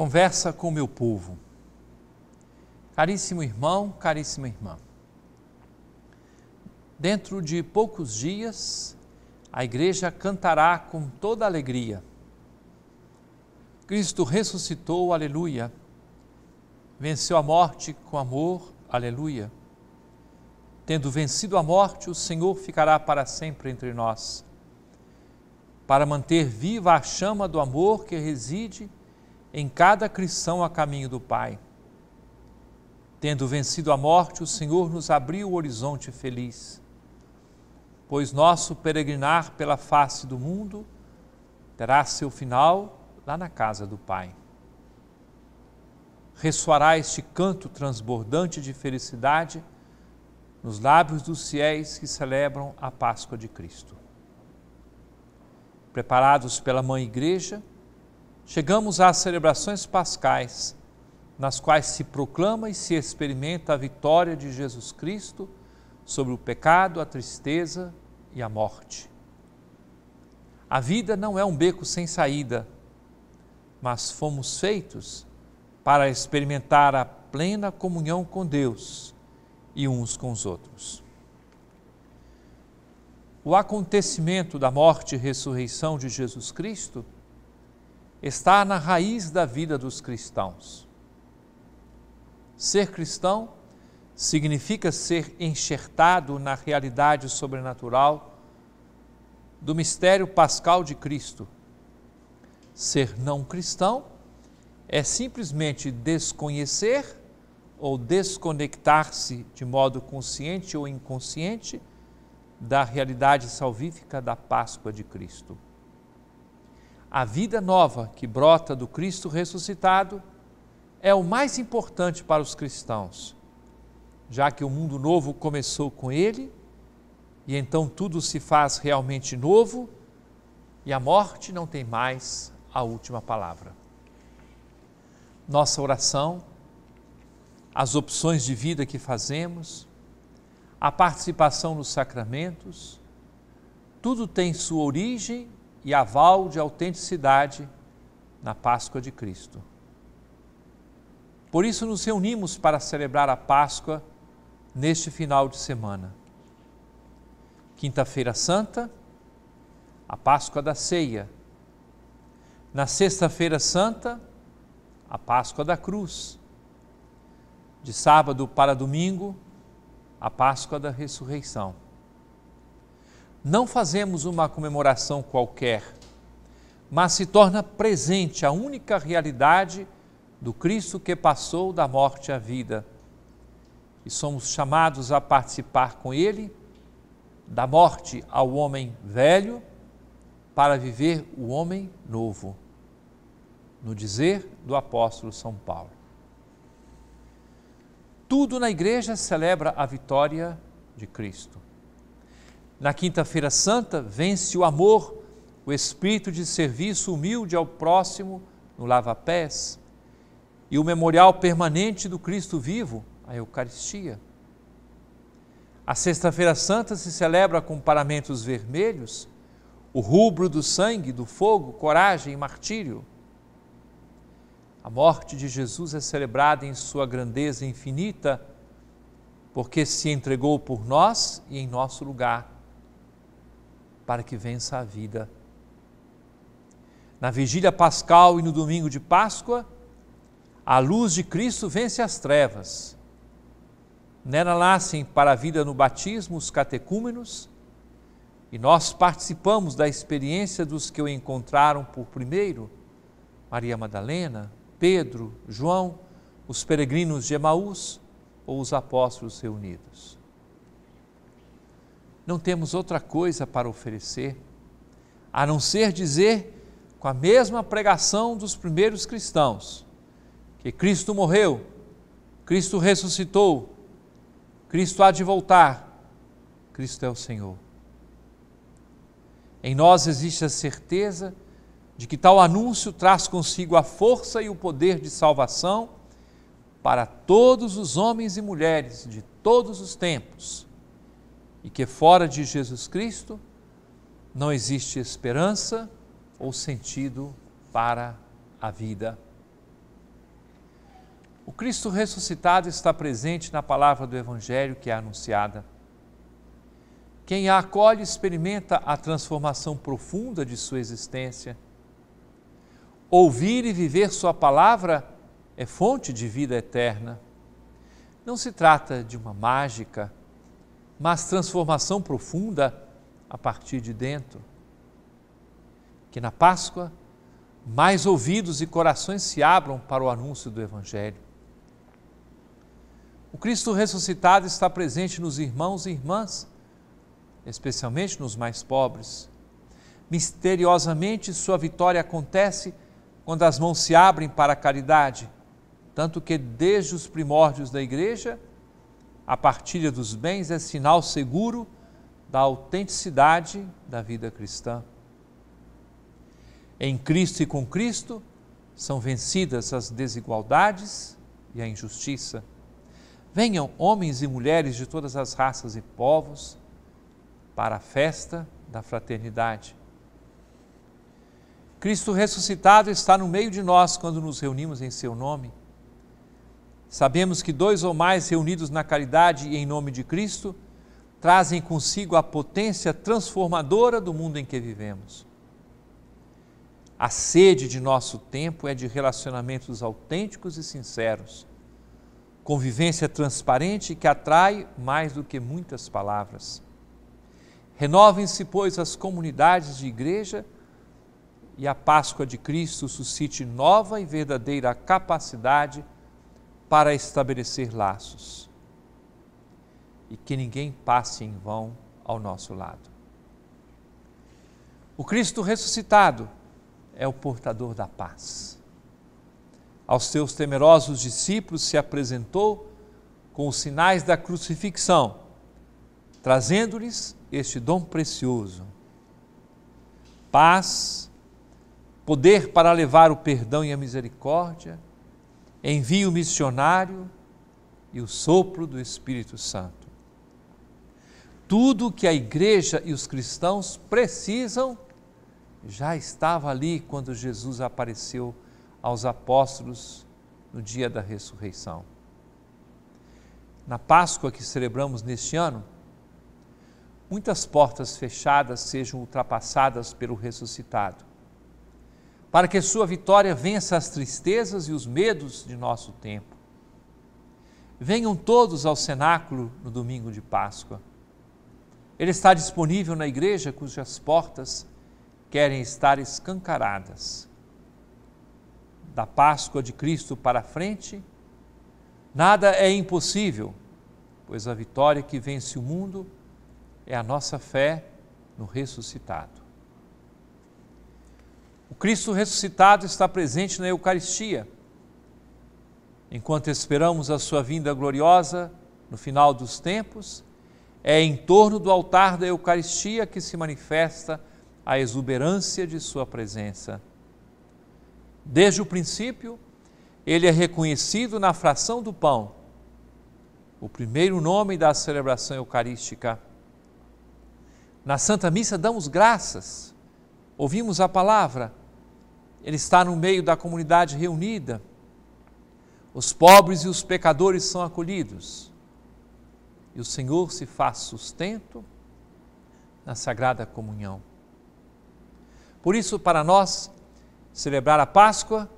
Conversa com o meu povo. Caríssimo irmão, caríssima irmã. Dentro de poucos dias, a igreja cantará com toda alegria. Cristo ressuscitou, aleluia. Venceu a morte com amor, aleluia. Tendo vencido a morte, o Senhor ficará para sempre entre nós, para manter viva a chama do amor que reside em cada cristão a caminho do Pai. Tendo vencido a morte, o Senhor nos abriu o horizonte feliz, pois nosso peregrinar pela face do mundo terá seu final lá na casa do Pai. Ressoará este canto transbordante de felicidade nos lábios dos fiéis que celebram a Páscoa de Cristo. Preparados pela Mãe Igreja, Chegamos às celebrações pascais, nas quais se proclama e se experimenta a vitória de Jesus Cristo sobre o pecado, a tristeza e a morte. A vida não é um beco sem saída, mas fomos feitos para experimentar a plena comunhão com Deus e uns com os outros. O acontecimento da morte e ressurreição de Jesus Cristo está na raiz da vida dos cristãos. Ser cristão significa ser enxertado na realidade sobrenatural do mistério pascal de Cristo. Ser não cristão é simplesmente desconhecer ou desconectar-se de modo consciente ou inconsciente da realidade salvífica da Páscoa de Cristo a vida nova que brota do Cristo ressuscitado é o mais importante para os cristãos, já que o mundo novo começou com ele, e então tudo se faz realmente novo, e a morte não tem mais a última palavra. Nossa oração, as opções de vida que fazemos, a participação nos sacramentos, tudo tem sua origem e aval de autenticidade na Páscoa de Cristo. Por isso nos reunimos para celebrar a Páscoa neste final de semana. Quinta-feira Santa, a Páscoa da Ceia. Na Sexta-feira Santa, a Páscoa da Cruz. De sábado para domingo, a Páscoa da Ressurreição não fazemos uma comemoração qualquer, mas se torna presente a única realidade do Cristo que passou da morte à vida. E somos chamados a participar com Ele da morte ao homem velho para viver o homem novo, no dizer do apóstolo São Paulo. Tudo na igreja celebra a vitória de Cristo. Na Quinta-feira Santa, vence o amor, o espírito de serviço humilde ao próximo no lava-pés e o memorial permanente do Cristo vivo, a Eucaristia. A Sexta-feira Santa se celebra com paramentos vermelhos, o rubro do sangue, do fogo, coragem e martírio. A morte de Jesus é celebrada em sua grandeza infinita, porque se entregou por nós e em nosso lugar para que vença a vida. Na vigília pascal e no domingo de Páscoa, a luz de Cristo vence as trevas. Nela nascem para a vida no batismo os catecúmenos, e nós participamos da experiência dos que o encontraram por primeiro, Maria Madalena, Pedro, João, os peregrinos de Emaús ou os apóstolos reunidos não temos outra coisa para oferecer, a não ser dizer, com a mesma pregação dos primeiros cristãos, que Cristo morreu, Cristo ressuscitou, Cristo há de voltar, Cristo é o Senhor. Em nós existe a certeza de que tal anúncio traz consigo a força e o poder de salvação para todos os homens e mulheres de todos os tempos e que fora de Jesus Cristo não existe esperança ou sentido para a vida. O Cristo ressuscitado está presente na palavra do Evangelho que é anunciada. Quem a acolhe experimenta a transformação profunda de sua existência. Ouvir e viver Sua palavra é fonte de vida eterna. Não se trata de uma mágica, mas transformação profunda a partir de dentro. Que na Páscoa, mais ouvidos e corações se abram para o anúncio do Evangelho. O Cristo ressuscitado está presente nos irmãos e irmãs, especialmente nos mais pobres. Misteriosamente, sua vitória acontece quando as mãos se abrem para a caridade, tanto que desde os primórdios da Igreja, a partilha dos bens é sinal seguro da autenticidade da vida cristã. Em Cristo e com Cristo são vencidas as desigualdades e a injustiça. Venham homens e mulheres de todas as raças e povos para a festa da fraternidade. Cristo ressuscitado está no meio de nós quando nos reunimos em seu nome. Sabemos que dois ou mais reunidos na caridade e em nome de Cristo trazem consigo a potência transformadora do mundo em que vivemos. A sede de nosso tempo é de relacionamentos autênticos e sinceros, convivência transparente que atrai mais do que muitas palavras. Renovem-se, pois, as comunidades de igreja e a Páscoa de Cristo suscite nova e verdadeira capacidade de para estabelecer laços e que ninguém passe em vão ao nosso lado. O Cristo ressuscitado é o portador da paz. Aos seus temerosos discípulos se apresentou com os sinais da crucifixão, trazendo-lhes este dom precioso: paz, poder para levar o perdão e a misericórdia envio missionário e o sopro do Espírito Santo. Tudo que a igreja e os cristãos precisam já estava ali quando Jesus apareceu aos apóstolos no dia da ressurreição. Na Páscoa que celebramos neste ano, muitas portas fechadas sejam ultrapassadas pelo ressuscitado para que sua vitória vença as tristezas e os medos de nosso tempo. Venham todos ao cenáculo no domingo de Páscoa. Ele está disponível na igreja cujas portas querem estar escancaradas. Da Páscoa de Cristo para frente, nada é impossível, pois a vitória que vence o mundo é a nossa fé no ressuscitado. Cristo ressuscitado está presente na Eucaristia. Enquanto esperamos a sua vinda gloriosa no final dos tempos, é em torno do altar da Eucaristia que se manifesta a exuberância de sua presença. Desde o princípio, ele é reconhecido na fração do pão, o primeiro nome da celebração eucarística. Na Santa Missa damos graças, ouvimos a palavra, ele está no meio da comunidade reunida. Os pobres e os pecadores são acolhidos. E o Senhor se faz sustento na sagrada comunhão. Por isso, para nós, celebrar a Páscoa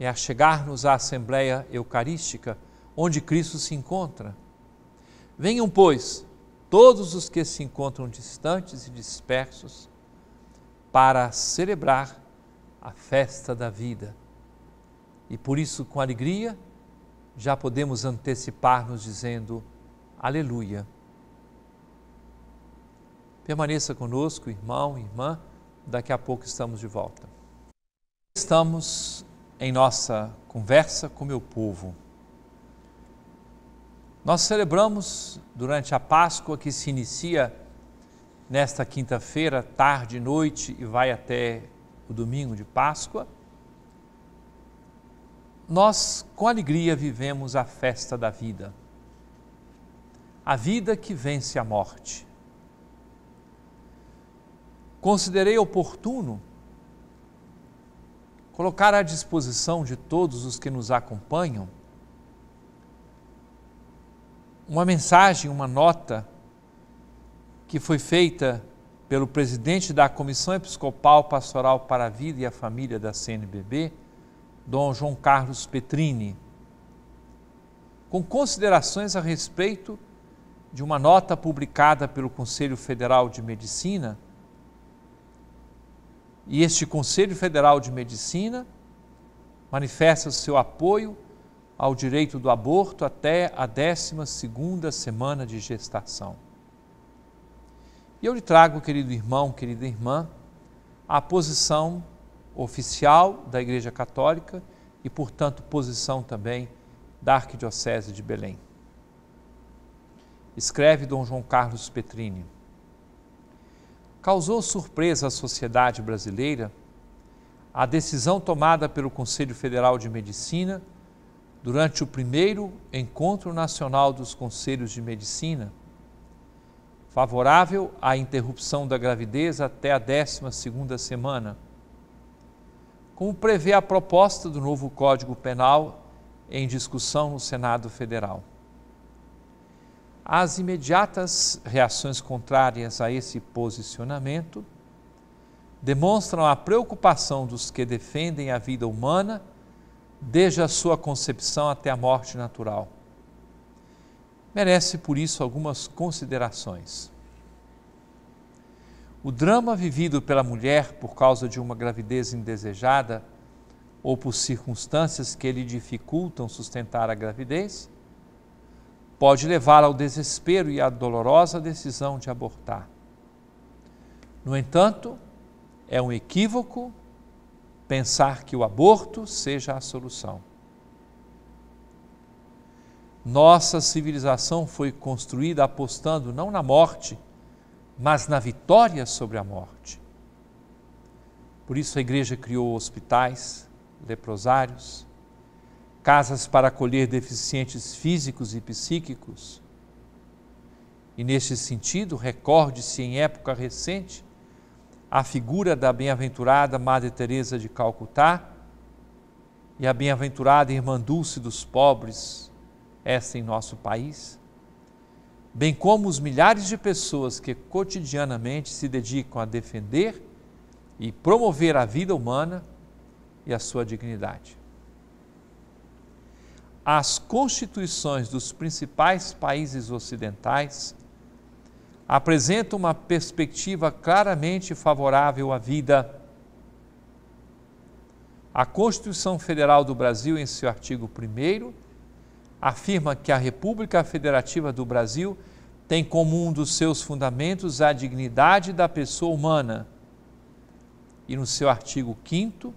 é a chegarmos à Assembleia Eucarística, onde Cristo se encontra. Venham, pois, todos os que se encontram distantes e dispersos, para celebrar a festa da vida. E por isso, com alegria, já podemos antecipar-nos dizendo: Aleluia. Permaneça conosco, irmão, irmã, daqui a pouco estamos de volta. Estamos em nossa conversa com meu povo. Nós celebramos durante a Páscoa que se inicia nesta quinta-feira, tarde e noite e vai até o domingo de Páscoa, nós com alegria vivemos a festa da vida, a vida que vence a morte. Considerei oportuno colocar à disposição de todos os que nos acompanham uma mensagem, uma nota que foi feita pelo presidente da Comissão Episcopal Pastoral para a Vida e a Família da CNBB, Dom João Carlos Petrini, com considerações a respeito de uma nota publicada pelo Conselho Federal de Medicina. E este Conselho Federal de Medicina manifesta seu apoio ao direito do aborto até a 12ª semana de gestação. E eu lhe trago, querido irmão, querida irmã, a posição oficial da Igreja Católica e, portanto, posição também da Arquidiocese de Belém. Escreve Dom João Carlos Petrini. Causou surpresa à sociedade brasileira a decisão tomada pelo Conselho Federal de Medicina durante o primeiro Encontro Nacional dos Conselhos de Medicina favorável à interrupção da gravidez até a 12ª semana, como prevê a proposta do novo Código Penal em discussão no Senado Federal. As imediatas reações contrárias a esse posicionamento demonstram a preocupação dos que defendem a vida humana desde a sua concepção até a morte natural merece por isso algumas considerações. O drama vivido pela mulher por causa de uma gravidez indesejada ou por circunstâncias que lhe dificultam sustentar a gravidez, pode levá-la ao desespero e à dolorosa decisão de abortar. No entanto, é um equívoco pensar que o aborto seja a solução. Nossa civilização foi construída apostando não na morte, mas na vitória sobre a morte. Por isso a igreja criou hospitais, leprosários, casas para acolher deficientes físicos e psíquicos. E neste sentido, recorde-se em época recente a figura da bem-aventurada Madre Teresa de Calcutá e a bem-aventurada Irmã Dulce dos Pobres, essa em nosso país, bem como os milhares de pessoas que cotidianamente se dedicam a defender e promover a vida humana e a sua dignidade. As constituições dos principais países ocidentais apresentam uma perspectiva claramente favorável à vida. A Constituição Federal do Brasil, em seu artigo 1, afirma que a República Federativa do Brasil tem como um dos seus fundamentos a dignidade da pessoa humana. E no seu artigo 5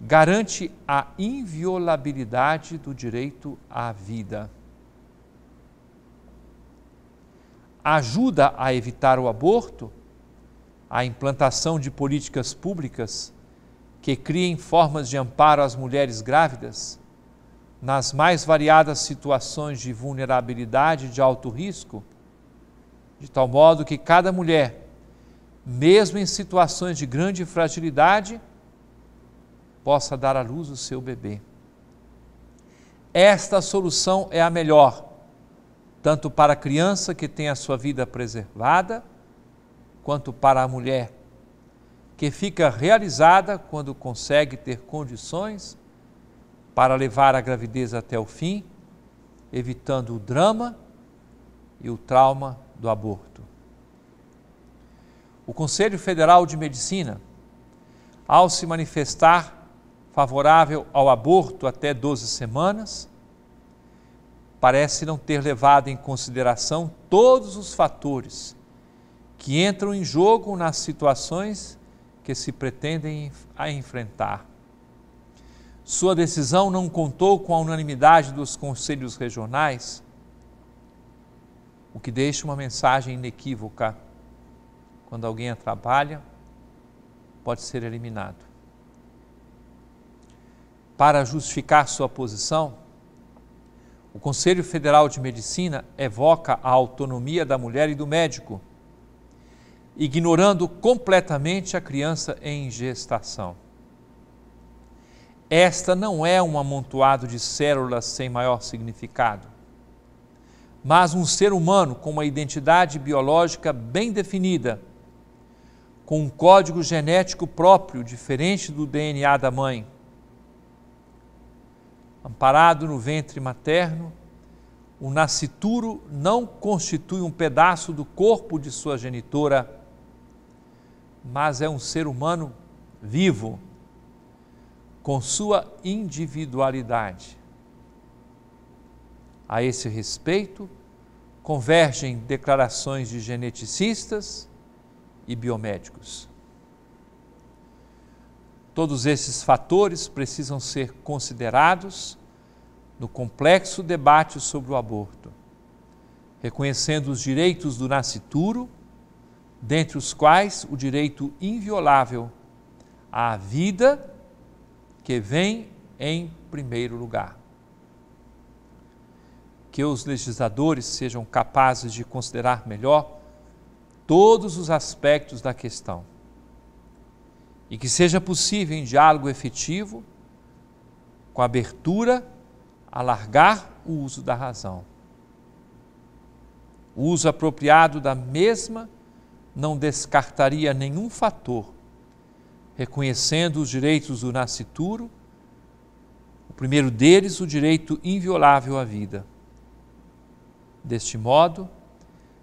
garante a inviolabilidade do direito à vida. Ajuda a evitar o aborto a implantação de políticas públicas que criem formas de amparo às mulheres grávidas nas mais variadas situações de vulnerabilidade de alto risco, de tal modo que cada mulher, mesmo em situações de grande fragilidade, possa dar à luz o seu bebê. Esta solução é a melhor, tanto para a criança que tem a sua vida preservada, quanto para a mulher, que fica realizada quando consegue ter condições para levar a gravidez até o fim, evitando o drama e o trauma do aborto. O Conselho Federal de Medicina, ao se manifestar favorável ao aborto até 12 semanas, parece não ter levado em consideração todos os fatores que entram em jogo nas situações que se pretendem a enfrentar. Sua decisão não contou com a unanimidade dos conselhos regionais, o que deixa uma mensagem inequívoca. Quando alguém atrapalha, pode ser eliminado. Para justificar sua posição, o Conselho Federal de Medicina evoca a autonomia da mulher e do médico, ignorando completamente a criança em gestação. Esta não é um amontoado de células sem maior significado, mas um ser humano com uma identidade biológica bem definida, com um código genético próprio, diferente do DNA da mãe. Amparado no ventre materno, o nascituro não constitui um pedaço do corpo de sua genitora, mas é um ser humano vivo com sua individualidade. A esse respeito, convergem declarações de geneticistas e biomédicos. Todos esses fatores precisam ser considerados no complexo debate sobre o aborto, reconhecendo os direitos do nascituro, dentre os quais o direito inviolável à vida que vem em primeiro lugar. Que os legisladores sejam capazes de considerar melhor todos os aspectos da questão e que seja possível, em diálogo efetivo, com abertura, alargar o uso da razão. O uso apropriado da mesma não descartaria nenhum fator reconhecendo os direitos do nascituro, o primeiro deles, o direito inviolável à vida. Deste modo,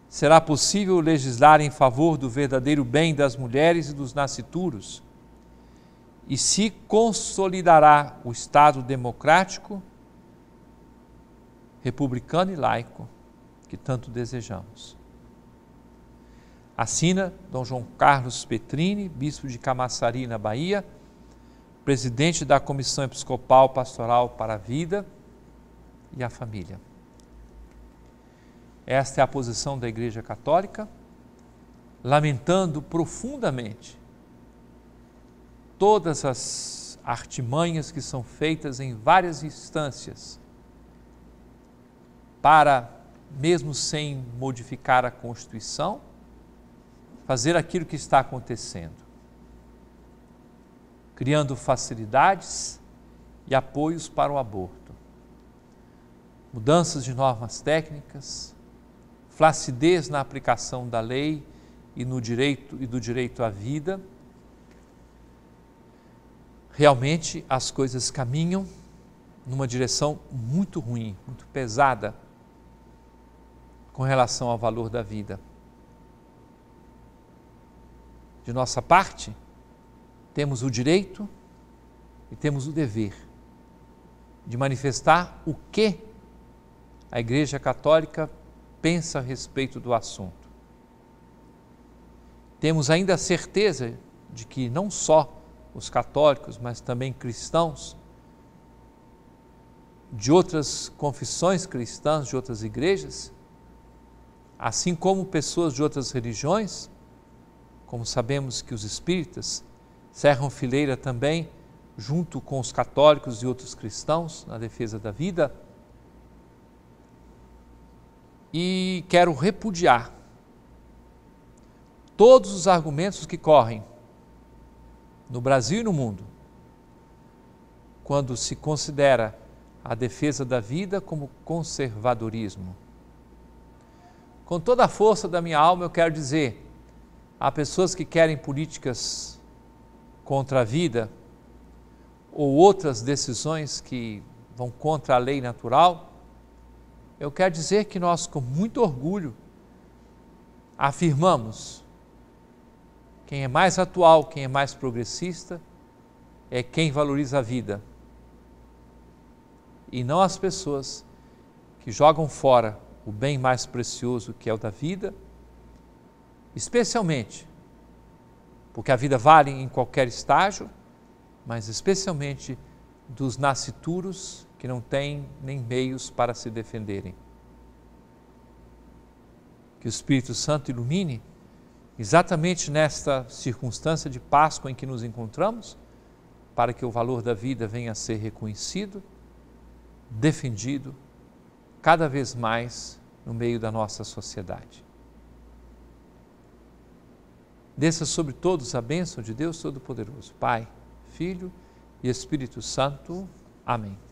será possível legislar em favor do verdadeiro bem das mulheres e dos nascituros e se consolidará o Estado democrático, republicano e laico que tanto desejamos. Assina Dom João Carlos Petrini, bispo de Camaçari, na Bahia, presidente da Comissão Episcopal Pastoral para a Vida e a Família. Esta é a posição da Igreja Católica, lamentando profundamente todas as artimanhas que são feitas em várias instâncias para, mesmo sem modificar a Constituição, fazer aquilo que está acontecendo, criando facilidades e apoios para o aborto, mudanças de normas técnicas, flacidez na aplicação da lei e no direito e do direito à vida. Realmente as coisas caminham numa direção muito ruim, muito pesada com relação ao valor da vida de nossa parte, temos o direito e temos o dever de manifestar o que a Igreja Católica pensa a respeito do assunto. Temos ainda a certeza de que não só os católicos, mas também cristãos de outras confissões cristãs, de outras igrejas, assim como pessoas de outras religiões, como sabemos que os espíritas cerram fileira também junto com os católicos e outros cristãos na defesa da vida. E quero repudiar todos os argumentos que correm no Brasil e no mundo quando se considera a defesa da vida como conservadorismo. Com toda a força da minha alma, eu quero dizer Há pessoas que querem políticas contra a vida ou outras decisões que vão contra a lei natural. Eu quero dizer que nós, com muito orgulho, afirmamos: quem é mais atual, quem é mais progressista, é quem valoriza a vida e não as pessoas que jogam fora o bem mais precioso que é o da vida especialmente, porque a vida vale em qualquer estágio, mas especialmente dos nascituros que não têm nem meios para se defenderem. Que o Espírito Santo ilumine exatamente nesta circunstância de Páscoa em que nos encontramos, para que o valor da vida venha a ser reconhecido, defendido cada vez mais no meio da nossa sociedade. Desça sobre todos a bênção de Deus Todo-Poderoso, Pai, Filho e Espírito Santo. Amém.